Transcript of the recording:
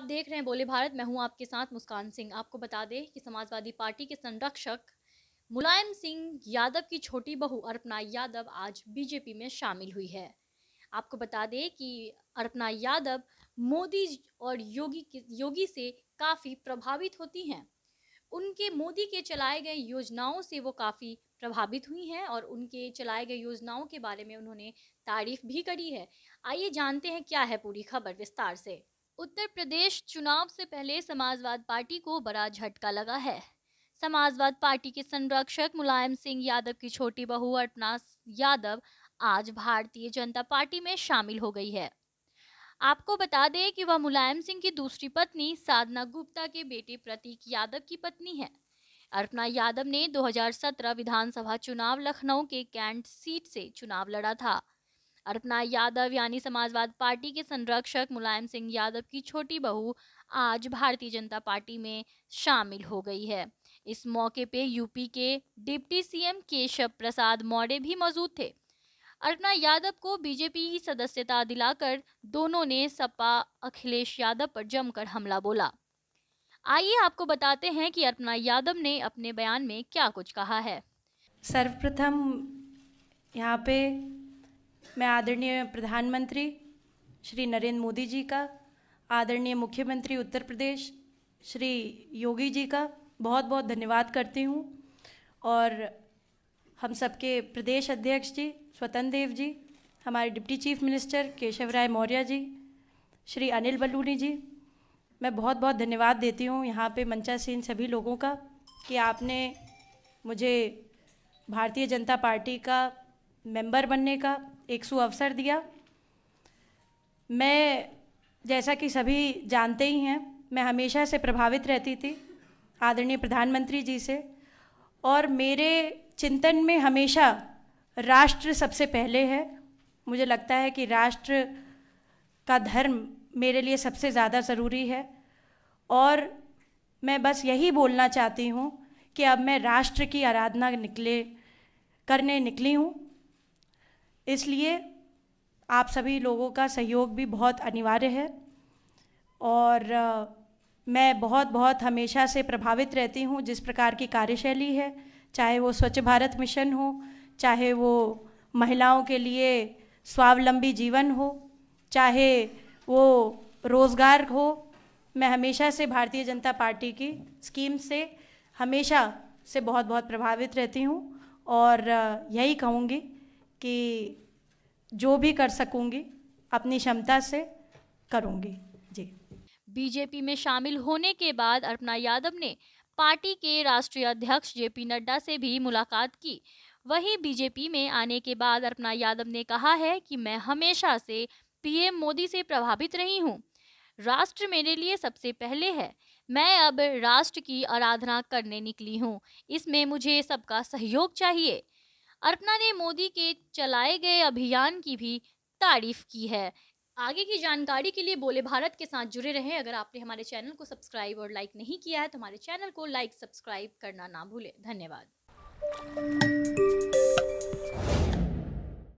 आप देख रहे हैं बोले भारत मैं हूं आपके साथ मुस्कान सिंह आपको बता दें कि समाजवादी पार्टी के संरक्षक मुलायम सिंह यादव की छोटी बहू अर्पना यादव आज बीजेपी में शामिल हुई है आपको बता दें कि अर्पना यादव मोदी और योगी योगी से काफ़ी प्रभावित होती हैं उनके मोदी के चलाए गए योजनाओं से वो काफ़ी प्रभावित हुई हैं और उनके चलाए गए योजनाओं के बारे में उन्होंने तारीफ भी करी है आइए जानते हैं क्या है पूरी खबर विस्तार से उत्तर प्रदेश चुनाव से पहले समाजवाद पार्टी को बड़ा झटका लगा है समाजवाद पार्टी के संरक्षक मुलायम सिंह यादव की छोटी बहू अर्पना यादव आज भारतीय जनता पार्टी में शामिल हो गई है आपको बता दें कि वह मुलायम सिंह की दूसरी पत्नी साधना गुप्ता के बेटे प्रतीक यादव की पत्नी है अर्पना यादव ने 2017 विधानसभा चुनाव लखनऊ के कैंट सीट से चुनाव लड़ा था अर्पना यादव यानी समाजवाद पार्टी के संरक्षक मुलायम सिंह यादव की छोटी बहू आज भारतीय जनता पार्टी में शामिल हो गई है इस मौके पे यूपी के डिप्टी सीएम केशव प्रसाद मौर्य भी मौजूद थे अर्पना यादव को बीजेपी की सदस्यता दिलाकर दोनों ने सपा अखिलेश यादव पर जमकर हमला बोला आइए आपको बताते हैं कि अर्पना यादव ने अपने बयान में क्या कुछ कहा है सर्वप्रथम यहाँ पे मैं आदरणीय प्रधानमंत्री श्री नरेंद्र मोदी जी का आदरणीय मुख्यमंत्री उत्तर प्रदेश श्री योगी जी का बहुत बहुत धन्यवाद करती हूँ और हम सबके प्रदेश अध्यक्ष जी स्वतन देव जी हमारे deputy chief minister Keshav Rai Maurya ji Shri Anil Baluni ji मैं बहुत बहुत धन्यवाद देती हूँ यहाँ पे मंचासीन सभी लोगों का कि आपने मुझे भारतीय जनता पार्टी का मेंबर बनने का एक सुअवसर अवसर दिया मैं जैसा कि सभी जानते ही हैं मैं हमेशा से प्रभावित रहती थी आदरणीय प्रधानमंत्री जी से और मेरे चिंतन में हमेशा राष्ट्र सबसे पहले है मुझे लगता है कि राष्ट्र का धर्म मेरे लिए सबसे ज़्यादा ज़रूरी है और मैं बस यही बोलना चाहती हूँ कि अब मैं राष्ट्र की आराधना निकले करने निकली हूँ इसलिए आप सभी लोगों का सहयोग भी बहुत अनिवार्य है और आ, मैं बहुत बहुत हमेशा से प्रभावित रहती हूँ जिस प्रकार की कार्यशैली है चाहे वो स्वच्छ भारत मिशन हो चाहे वो महिलाओं के लिए स्वावलंबी जीवन हो चाहे वो रोज़गार हो मैं हमेशा से भारतीय जनता पार्टी की स्कीम से हमेशा से बहुत बहुत प्रभावित रहती हूँ और यही कहूँगी कि जो भी कर सकूंगी अपनी क्षमता से करूंगी जी बीजेपी में शामिल होने के बाद अर्पना यादव ने पार्टी के राष्ट्रीय अध्यक्ष जे पी नड्डा से भी मुलाकात की वहीं बीजेपी में आने के बाद अर्पना यादव ने कहा है कि मैं हमेशा से पीएम मोदी से प्रभावित रही हूँ राष्ट्र मेरे लिए सबसे पहले है मैं अब राष्ट्र की आराधना करने निकली हूँ इसमें मुझे सबका सहयोग चाहिए अर्पना ने मोदी के चलाए गए अभियान की भी तारीफ की है आगे की जानकारी के लिए बोले भारत के साथ जुड़े रहें अगर आपने हमारे चैनल को सब्सक्राइब और लाइक नहीं किया है तो हमारे चैनल को लाइक सब्सक्राइब करना ना भूलें धन्यवाद